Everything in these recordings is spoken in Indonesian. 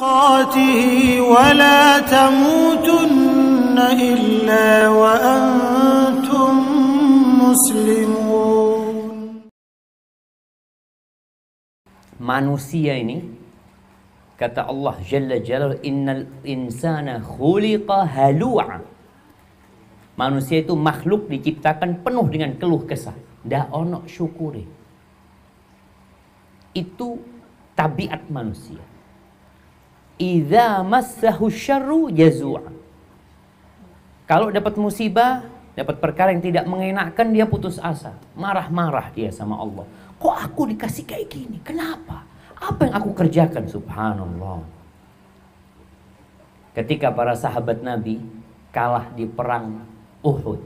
ميقاته ولا تموتن إلا وأنتم مسلمون manusia ini kata Allah Jalla Jalal innal insana khuliqa halu'a manusia itu makhluk diciptakan penuh dengan keluh kesah dah ono syukuri itu tabiat manusia idza massahu syarru jazua. Kalau dapat musibah, dapat perkara yang tidak mengenakkan dia putus asa, marah-marah dia sama Allah. Kok aku dikasih kayak gini? Kenapa? Apa yang aku kerjakan? Subhanallah. Ketika para sahabat Nabi kalah di perang Uhud.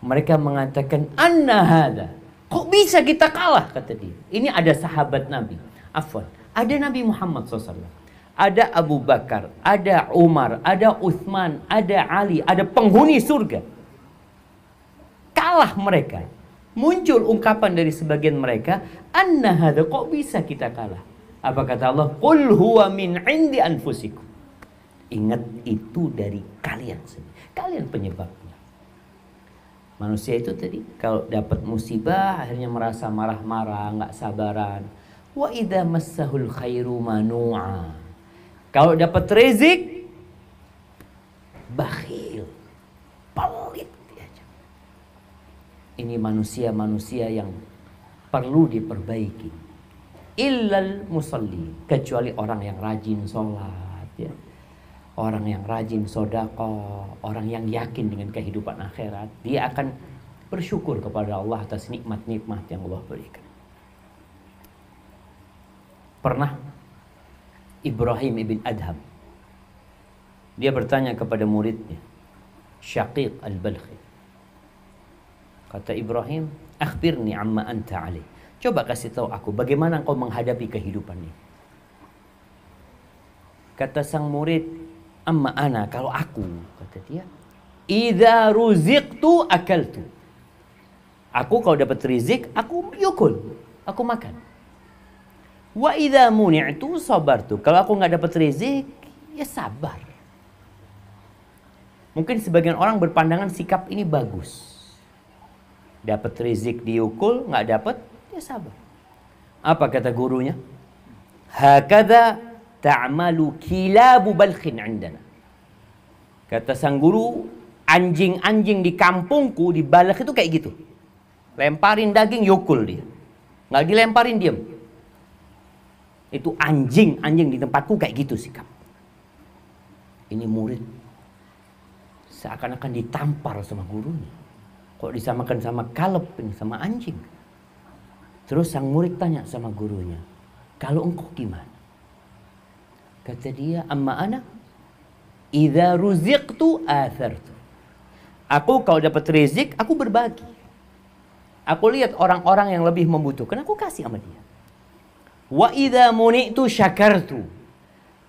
Mereka mengatakan, "Anna hada." Kok bisa kita kalah kata dia? Ini ada sahabat Nabi. Afwan ada Nabi Muhammad SAW. Ada Abu Bakar, ada Umar, ada Uthman, ada Ali, ada penghuni surga. Kalah mereka. Muncul ungkapan dari sebagian mereka, anna hadha kok bisa kita kalah? Apa kata Allah? Qul huwa min indi anfusikum. Ingat itu dari kalian sendiri. Kalian penyebabnya manusia itu tadi kalau dapat musibah akhirnya merasa marah-marah nggak sabaran Wa idza massahul khairu manu'a. Kalau dapat rezik, bakhil, pelit Ini manusia-manusia yang perlu diperbaiki. Illal musalli, kecuali orang yang rajin sholat. Ya. Orang yang rajin sodako, orang yang yakin dengan kehidupan akhirat, dia akan bersyukur kepada Allah atas nikmat-nikmat yang Allah berikan. Pernah Ibrahim ibn Adham dia bertanya kepada muridnya Syaqiq al-Balkhi kata Ibrahim akhbirni amma anta Ali coba kasih tahu aku bagaimana kau menghadapi kehidupan ini kata sang murid amma ana kalau aku kata dia idza ruziqtu akaltu aku kalau dapat rizik aku yukul aku makan Wa idza muni'tu sabartu. Kalau aku nggak dapat rezeki, ya sabar. Mungkin sebagian orang berpandangan sikap ini bagus. Dapat rizik diukul, nggak dapat, ya sabar. Apa kata gurunya? Hakada ta'malu kilabu balkhin indana. Kata sang guru, anjing-anjing di kampungku di balak itu kayak gitu. Lemparin daging yukul dia. Nggak dilemparin diam itu anjing, anjing di tempatku kayak gitu sikap. Ini murid seakan-akan ditampar sama gurunya. Kok disamakan sama kaleb ini, sama anjing. Terus sang murid tanya sama gurunya, kalau engkau gimana? Kata dia, amma anak, Idza ruziqtu athartu. Aku kalau dapat rezik, aku berbagi. Aku lihat orang-orang yang lebih membutuhkan, aku kasih sama dia. Wa itu muni'tu syakartu.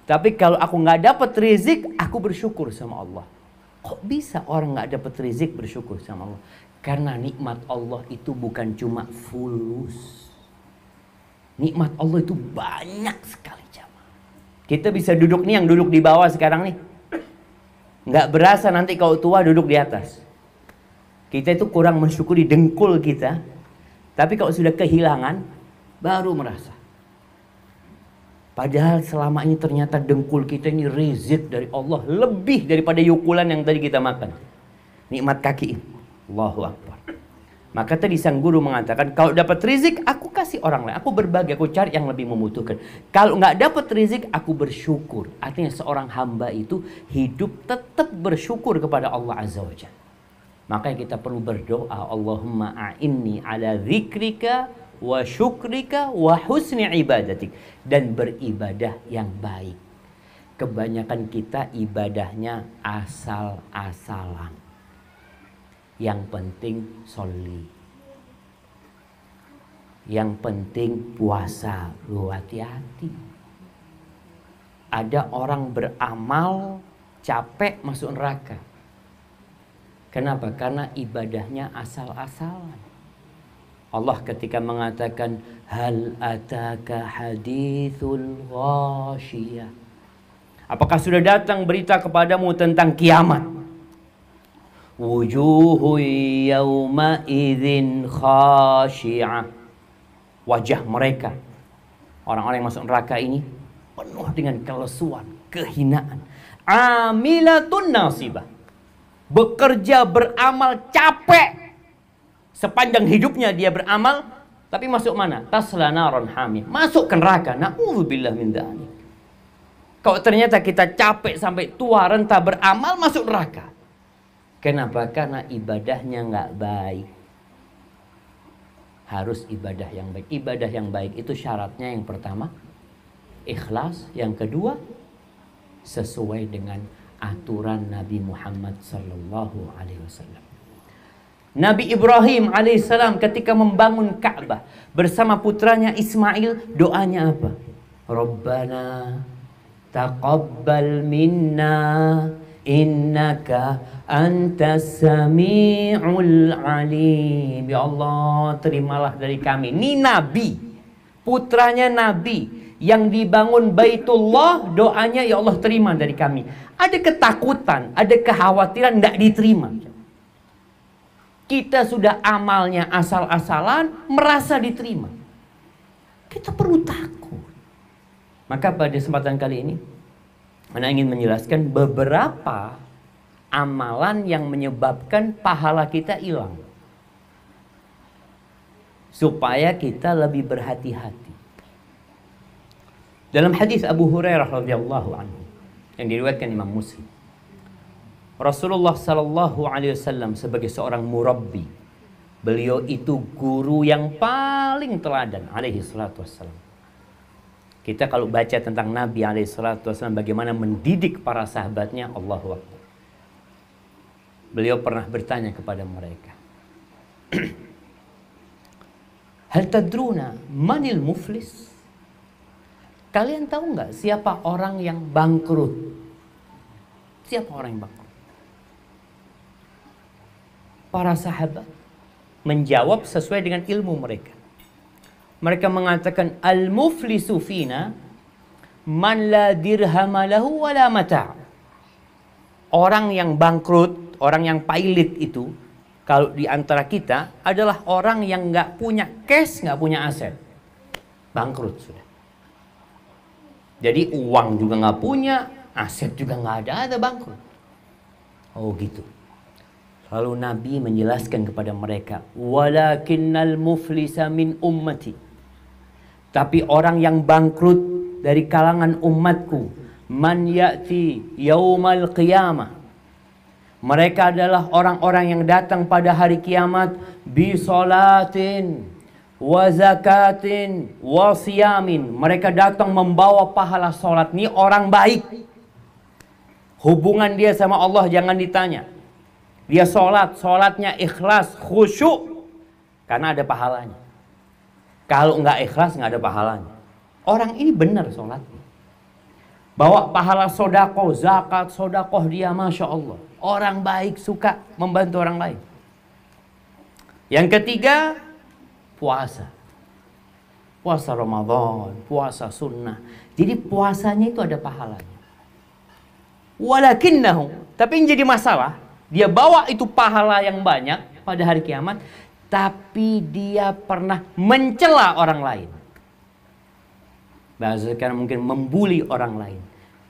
Tapi kalau aku nggak dapat rizik, aku bersyukur sama Allah. Kok bisa orang nggak dapat rizik bersyukur sama Allah? Karena nikmat Allah itu bukan cuma fulus. Nikmat Allah itu banyak sekali jamaah. Kita bisa duduk nih yang duduk di bawah sekarang nih. Nggak berasa nanti kau tua duduk di atas. Kita itu kurang mensyukuri dengkul kita. Tapi kalau sudah kehilangan, baru merasa. Padahal selama ini ternyata dengkul kita ini rezek dari Allah lebih daripada yukulan yang tadi kita makan. Nikmat kaki ini. Allahu Akbar. Maka tadi sang guru mengatakan, kalau dapat rizik, aku kasih orang lain. Aku berbagi, aku cari yang lebih membutuhkan. Kalau nggak dapat rizik, aku bersyukur. Artinya seorang hamba itu hidup tetap bersyukur kepada Allah Azza wa Jalla. Makanya kita perlu berdoa, Allahumma a'inni ala zikrika wa syukrika wa husni ibadatik dan beribadah yang baik. Kebanyakan kita ibadahnya asal-asalan. Yang penting soli. Yang penting puasa, lu hati-hati. Ada orang beramal capek masuk neraka. Kenapa? Karena ibadahnya asal-asalan Allah ketika mengatakan hal ataka hadithul ghasyiyah. Apakah sudah datang berita kepadamu tentang kiamat? Wujuhu yawma idzin khashiyah. Wajah mereka orang-orang yang masuk neraka ini penuh dengan kelesuan, kehinaan. Amilatun nasibah. Bekerja beramal capek sepanjang hidupnya dia beramal tapi masuk mana? Tasla naron Hami Masuk ke neraka. Na'udzubillah min dzalik. Kalau ternyata kita capek sampai tua renta beramal masuk neraka. Kenapa? Karena ibadahnya nggak baik. Harus ibadah yang baik. Ibadah yang baik itu syaratnya yang pertama ikhlas, yang kedua sesuai dengan aturan Nabi Muhammad sallallahu alaihi wasallam. Nabi Ibrahim alaihissalam ketika membangun Ka'bah bersama putranya Ismail doanya apa? Rabbana taqabbal minna innaka antas samiul alim. Ya Allah, terimalah dari kami. Ini nabi, putranya nabi yang dibangun Baitullah, doanya ya Allah terima dari kami. Ada ketakutan, ada kekhawatiran tidak diterima kita sudah amalnya asal-asalan, merasa diterima. Kita perlu takut. Maka pada kesempatan kali ini, saya ingin menjelaskan beberapa amalan yang menyebabkan pahala kita hilang. Supaya kita lebih berhati-hati. Dalam hadis Abu Hurairah radhiyallahu anhu yang diriwayatkan Imam Muslim. Rasulullah Sallallahu Alaihi Wasallam sebagai seorang murabbi, beliau itu guru yang paling teladan alaihi Wasallam. Kita kalau baca tentang Nabi alaihi Wasallam bagaimana mendidik para sahabatnya Allah Akbar. Beliau pernah bertanya kepada mereka. Hal tadruna manil muflis? Kalian tahu nggak siapa orang yang bangkrut? Siapa orang yang bangkrut? para sahabat menjawab sesuai dengan ilmu mereka. Mereka mengatakan al-muflisu fina man la dirham lahu wa la mata'. Orang yang bangkrut, orang yang pailit itu kalau di antara kita adalah orang yang nggak punya cash, nggak punya aset. Bangkrut sudah. Jadi uang juga nggak punya, aset juga nggak ada, ada bangkrut. Oh gitu. Lalu Nabi menjelaskan kepada mereka, "Walakinnal muflisa min ummati." Tapi orang yang bangkrut dari kalangan umatku, man ya'ti yaumal qiyamah. Mereka adalah orang-orang yang datang pada hari kiamat bi salatin wa zakatin wa siyamin. Mereka datang membawa pahala salat. Ini orang baik. Hubungan dia sama Allah jangan ditanya. Dia sholat, sholatnya ikhlas, khusyuk. Karena ada pahalanya. Kalau nggak ikhlas nggak ada pahalanya. Orang ini benar sholatnya. Bawa pahala sodako, zakat, sodako dia Masya Allah. Orang baik suka membantu orang lain. Yang ketiga, puasa. Puasa Ramadan, puasa sunnah. Jadi puasanya itu ada pahalanya. Walakinnahu. Tapi yang jadi masalah, dia bawa itu pahala yang banyak pada hari kiamat, tapi dia pernah mencela orang lain. Bahasa sekarang mungkin membuli orang lain.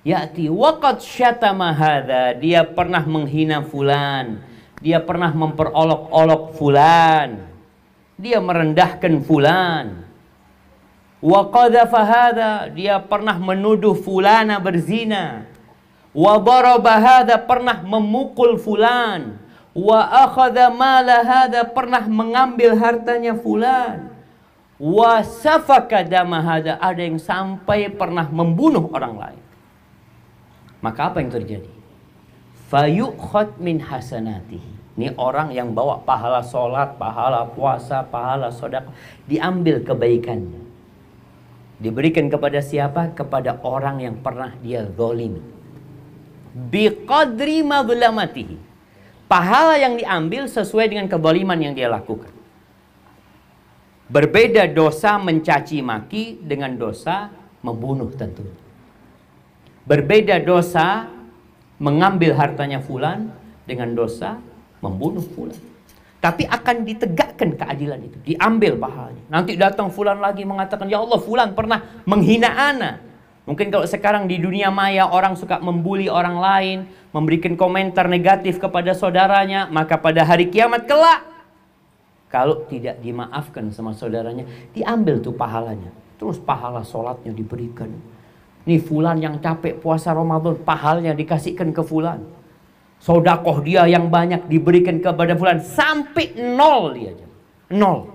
Yakti wakat syata mahada, Dia pernah menghina fulan. Dia pernah memperolok-olok fulan. Dia merendahkan fulan. Wakadafahada, Dia pernah menuduh fulana berzina wa daraba hadza pernah memukul fulan wa akhadha mala hadza pernah mengambil hartanya fulan wa safaka dama hadza ada yang sampai pernah membunuh orang lain maka apa yang terjadi fayukhad min hasanatihi ini orang yang bawa pahala sholat, pahala puasa, pahala sodak diambil kebaikannya. Diberikan kepada siapa? Kepada orang yang pernah dia zolimi biqadri mazlamatihi. Pahala yang diambil sesuai dengan keboliman yang dia lakukan. Berbeda dosa mencaci maki dengan dosa membunuh tentu. Berbeda dosa mengambil hartanya fulan dengan dosa membunuh fulan. Tapi akan ditegakkan keadilan itu, diambil pahalanya. Nanti datang fulan lagi mengatakan, "Ya Allah, fulan pernah menghina anak. Mungkin kalau sekarang di dunia maya orang suka membuli orang lain, memberikan komentar negatif kepada saudaranya, maka pada hari kiamat kelak kalau tidak dimaafkan sama saudaranya, diambil tuh pahalanya. Terus pahala sholatnya diberikan. Nih fulan yang capek puasa Ramadan, pahalanya dikasihkan ke fulan. Sodakoh dia yang banyak diberikan kepada fulan. Sampai nol dia. Nol.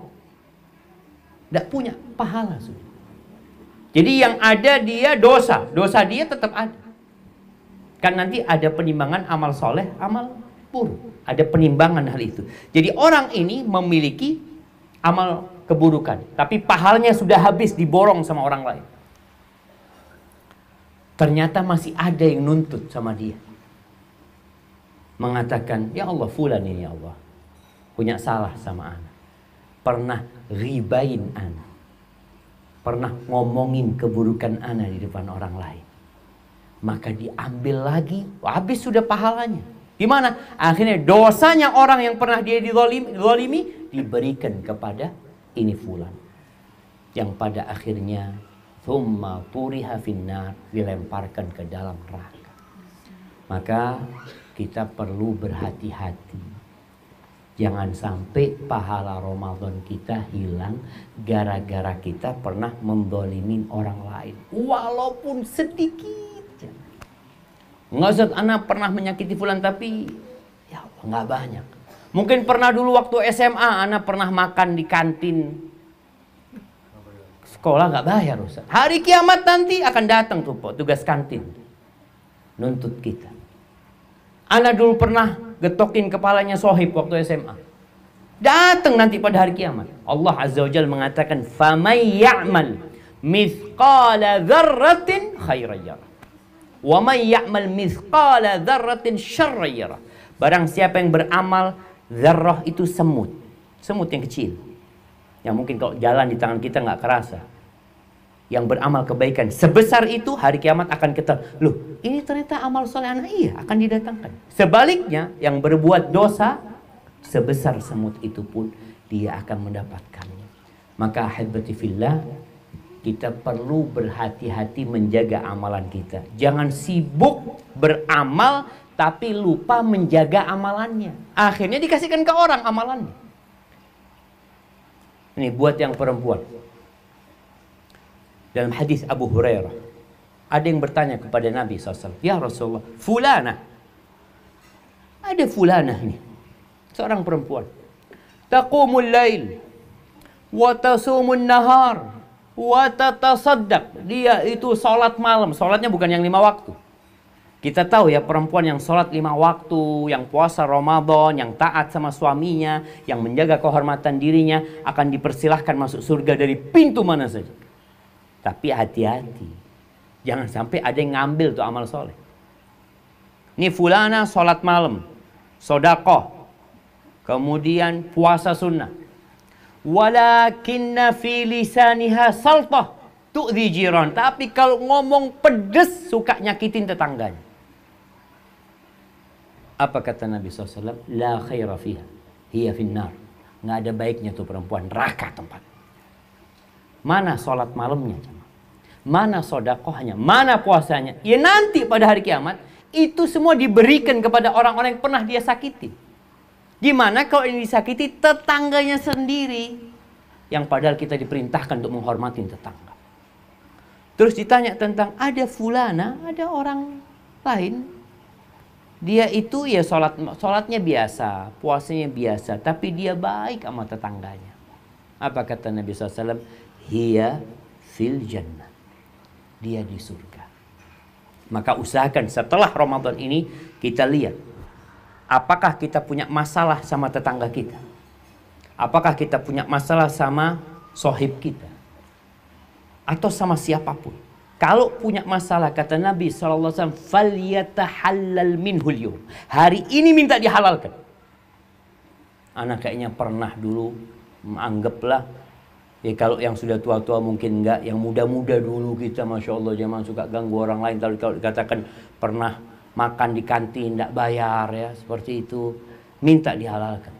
Tidak punya pahala sudah. Jadi yang ada dia dosa, dosa dia tetap ada. Kan nanti ada penimbangan amal soleh, amal buruk. Ada penimbangan hal itu. Jadi orang ini memiliki amal keburukan, tapi pahalnya sudah habis diborong sama orang lain. Ternyata masih ada yang nuntut sama dia. Mengatakan, ya Allah fulan ini ya Allah. Punya salah sama anak. Pernah ribain anak pernah ngomongin keburukan Ana di depan orang lain. Maka diambil lagi, habis sudah pahalanya. Gimana? Akhirnya dosanya orang yang pernah dia didolimi, diberikan kepada ini fulan. Yang pada akhirnya thumma turiha finnar dilemparkan ke dalam neraka. Maka kita perlu berhati-hati Jangan sampai pahala Ramadan kita hilang gara-gara kita pernah mendolimin orang lain. Walaupun sedikit. Nggak usah anak pernah menyakiti fulan tapi ya Allah, banyak. Mungkin pernah dulu waktu SMA anak pernah makan di kantin sekolah nggak bayar Ustaz. Hari kiamat nanti akan datang tuh pak tugas kantin nuntut kita. Anak dulu pernah getokin kepalanya sohib waktu SMA. Datang nanti pada hari kiamat. Allah Azza wa Jalla mengatakan, "Famay يَعْمَلْ مِثْقَالَ ذَرَّةٍ خَيْرًا yara." Wa may ya'mal Barang siapa yang beramal zarrah itu semut. Semut yang kecil. Yang mungkin kalau jalan di tangan kita nggak kerasa yang beramal kebaikan sebesar itu hari kiamat akan kita loh ini ternyata amal soleh anak iya akan didatangkan sebaliknya yang berbuat dosa sebesar semut itu pun dia akan mendapatkannya maka ahibati fillah kita perlu berhati-hati menjaga amalan kita jangan sibuk beramal tapi lupa menjaga amalannya akhirnya dikasihkan ke orang amalannya ini buat yang perempuan dalam hadis Abu Hurairah. Ada yang bertanya kepada Nabi SAW, Ya Rasulullah, fulana. Ada fulana ini. Seorang perempuan. Taqumul lail. Watasumun nahar. Watatasaddaq. Dia itu sholat malam. Sholatnya bukan yang lima waktu. Kita tahu ya perempuan yang sholat lima waktu, yang puasa Ramadan, yang taat sama suaminya, yang menjaga kehormatan dirinya akan dipersilahkan masuk surga dari pintu mana saja. Tapi hati-hati. Jangan sampai ada yang ngambil tuh amal soleh. Ini fulana sholat malam. Sodakoh. Kemudian puasa sunnah. Walakinna fi lisaniha saltah. Tu'zi jiran. Tapi kalau ngomong pedes suka nyakitin tetangganya. Apa kata Nabi SAW? La khaira fiha. Hiya finnar. Nggak ada baiknya tuh perempuan. Neraka tempat. Mana sholat malamnya? mana sodakohnya, mana puasanya. Ya nanti pada hari kiamat, itu semua diberikan kepada orang-orang yang pernah dia sakiti. Gimana kalau ini disakiti tetangganya sendiri? Yang padahal kita diperintahkan untuk menghormati tetangga. Terus ditanya tentang ada fulana, ada orang lain. Dia itu ya sholat, sholatnya biasa, puasanya biasa, tapi dia baik sama tetangganya. Apa kata Nabi SAW? Hiya fil jannah dia di surga. Maka usahakan setelah Ramadan ini kita lihat apakah kita punya masalah sama tetangga kita. Apakah kita punya masalah sama sohib kita atau sama siapapun. Kalau punya masalah kata Nabi SAW falyatahallal min Hari ini minta dihalalkan. Anak kayaknya pernah dulu anggaplah Ya kalau yang sudah tua-tua mungkin enggak, yang muda-muda dulu kita Masya Allah zaman suka ganggu orang lain. Tapi kalau dikatakan pernah makan di kantin enggak bayar ya, seperti itu. Minta dihalalkan.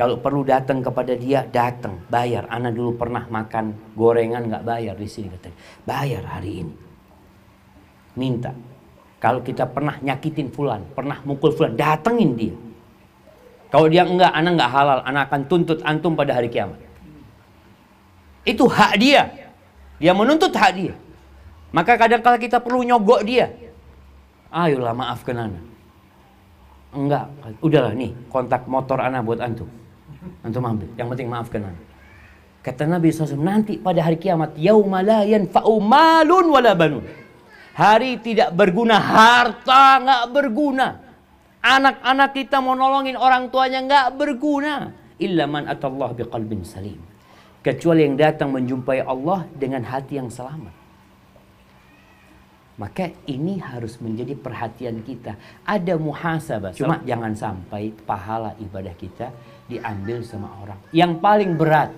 Kalau perlu datang kepada dia, datang, bayar. Anak dulu pernah makan gorengan enggak bayar di sini katanya. Bayar hari ini. Minta. Kalau kita pernah nyakitin fulan, pernah mukul fulan, datengin dia. Kalau dia enggak, anak enggak halal, anak akan tuntut antum pada hari kiamat. Itu hak dia. Dia menuntut hak dia. Maka kadang -kadang kita perlu nyogok dia. Ayolah maafkan anak. Enggak, udahlah nih kontak motor anak buat antum. Antum ambil. Yang penting maafkan anak. Kata Nabi SAW, nanti pada hari kiamat, yauma la yanfa'u wala banun. Hari tidak berguna, harta nggak berguna. Anak-anak kita mau nolongin orang tuanya nggak berguna. Illa man atallah biqalbin salim kecuali yang datang menjumpai Allah dengan hati yang selamat. Maka ini harus menjadi perhatian kita. Ada muhasabah. Cuma jangan sampai pahala ibadah kita diambil sama orang. Yang paling berat.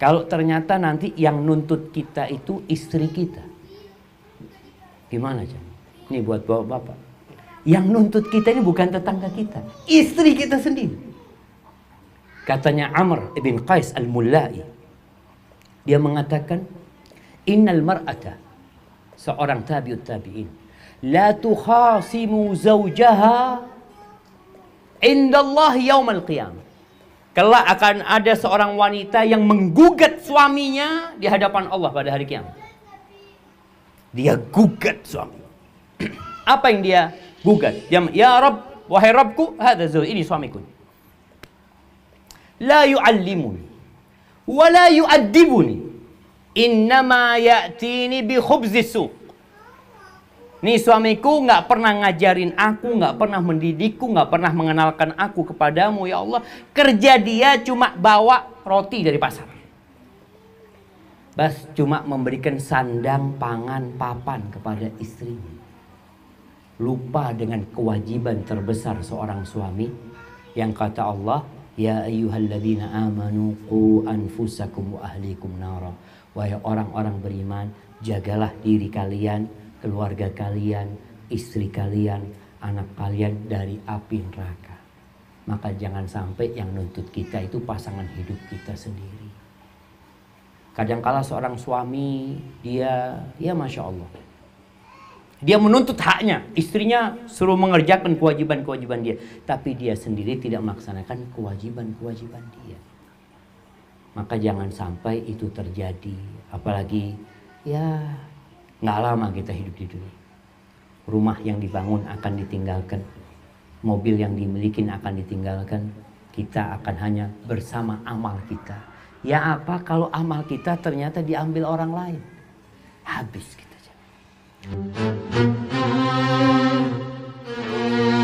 Kalau ternyata nanti yang nuntut kita itu istri kita. Gimana, Cam? Ini buat bapak-bapak. Yang nuntut kita ini bukan tetangga kita. Istri kita sendiri. Katanya Amr ibn Qais al-Mullai. Dia mengatakan, Innal mar'ata, seorang tabiut tabi'in. La tukhasimu zawjaha indallah al qiyam Kelak akan ada seorang wanita yang menggugat suaminya di hadapan Allah pada hari kiamat. Dia gugat suami. Apa yang dia gugat? Dia, ya Rabb, wahai Rabbku, hadza ini suamiku la yu'allimuni wa la yu'addibuni innama ya'tini bi suq Nih suamiku nggak pernah ngajarin aku, nggak pernah mendidikku, nggak pernah mengenalkan aku kepadamu ya Allah. Kerja dia cuma bawa roti dari pasar. Bas cuma memberikan sandang, pangan, papan kepada istrinya. Lupa dengan kewajiban terbesar seorang suami yang kata Allah Ya ayyuhalladzina amanu qu anfusakum wa ahlikum nara. Wahai orang-orang beriman, jagalah diri kalian, keluarga kalian, istri kalian, anak kalian dari api neraka. Maka jangan sampai yang nuntut kita itu pasangan hidup kita sendiri. Kadangkala seorang suami dia ya masya Allah dia menuntut haknya. Istrinya suruh mengerjakan kewajiban-kewajiban dia. Tapi dia sendiri tidak melaksanakan kewajiban-kewajiban dia. Maka jangan sampai itu terjadi. Apalagi ya nggak lama kita hidup di dunia. Rumah yang dibangun akan ditinggalkan. Mobil yang dimiliki akan ditinggalkan. Kita akan hanya bersama amal kita. Ya apa kalau amal kita ternyata diambil orang lain. Habis kita. Thank you.